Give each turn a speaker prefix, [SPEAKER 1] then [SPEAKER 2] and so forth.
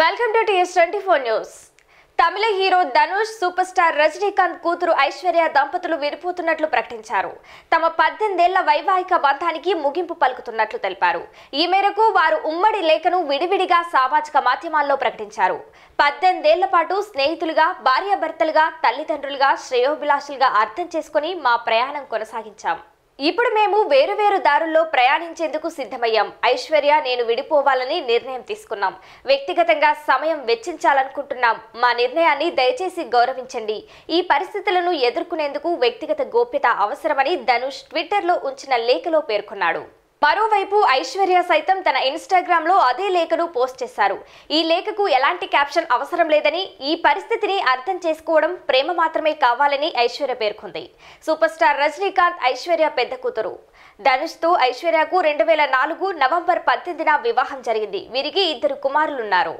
[SPEAKER 1] welcome to TS twenty four news Tamil hero Dhanush super star Rajinikanth కూతురు ఐశ్వర్య దంపతులు విడిపోతున్నట్లు ప్రకటించారు తమ పద్దెనిమిదేళ్ల వైవాహిక బంధానికి ముగింపు పలుకుతున్నట్లు తెలిపారు ఈ మేరకు వారు ఉమ్మడి లేఖను విడివిడిగా సామాజిక మాధ్యమాల్లో ప్రకటించారు పద్దెనిమిదేళ్ల పాటు స్నేహితులుగా భార్యాభర్తలుగా తల్లిదండ్రులుగా శ్రేయోభిలాషులుగా అర్థం చేసుకుని మా ప్రయాణం కొనసాగించాం ఇప్పుడు మేము వేరు వేరు దారుల్లో ప్రయాణించేందుకు సిద్ధమయ్యాం ఐశ్వర్య నేను విడిపోవాలని నిర్ణయం తీసుకున్నాం వ్యక్తిగతంగా సమయం వెచ్చించాలనుకుంటున్నాం మా నిర్ణయాన్ని దయచేసి గౌరవించండి ఈ పరిస్థితులను ఎదుర్కొనేందుకు వ్యక్తిగత గోప్యత అవసరమని ధనుష్ ట్విట్టర్లో ఉంచిన లేఖలో పేర్కొన్నాడు మరోవైపు ఐశ్వర్య సైతం తన ఇన్స్టాగ్రామ్ లో అదే లేఖను పోస్ట్ చేశారు ఈ లేఖకు ఎలాంటి క్యాప్షన్ అవసరం లేదని ఈ పరిస్థితిని అర్థం చేసుకోవడం ప్రేమ మాత్రమే కావాలని ఐశ్వర్య పేర్కొంది సూపర్ స్టార్ రజనీకాంత్ ఐశ్వర్య పెద్ద కూతురు ధనుష్తో ఐశ్వర్యకు రెండు వేల నాలుగు నవంబర్ పద్దెనిమిదిన వివాహం జరిగింది వీరికి ఇద్దరు కుమారులున్నారు